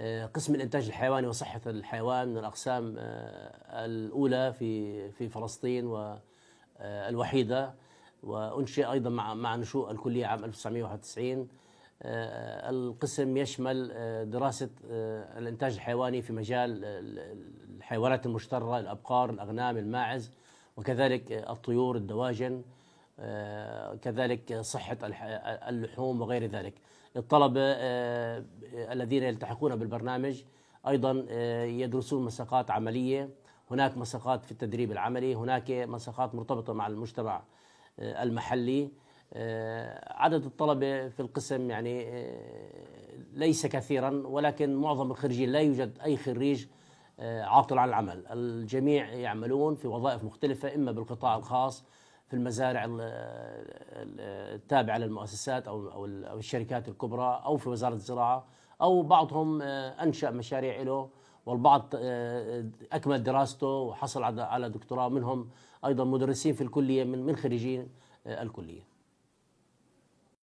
آه، قسم الانتاج الحيواني وصحه الحيوان من الاقسام آه، الاولى في في فلسطين والوحيده آه، وانشئ ايضا مع مع نشوء الكليه عام 1991 القسم يشمل دراسه الانتاج الحيواني في مجال الحيوانات المشتره الابقار الاغنام الماعز وكذلك الطيور الدواجن كذلك صحه اللحوم وغير ذلك الطلبه الذين يلتحقون بالبرنامج ايضا آه، يدرسون مساقات عمليه هناك مساقات في التدريب العملي هناك مساقات مرتبطه مع المجتمع آه، المحلي آه، عدد الطلبه في القسم يعني ليس كثيرا ولكن معظم الخريجين لا يوجد اي خريج عاطل عن العمل الجميع يعملون في وظائف مختلفه اما بالقطاع الخاص في المزارع التابعه للمؤسسات او او الشركات الكبرى او في وزاره الزراعه او بعضهم آه، انشا مشاريع له والبعض آه، آه، اكمل دراسته وحصل على دكتوراه منهم ايضا مدرسين في الكليه من من خريجين الكليه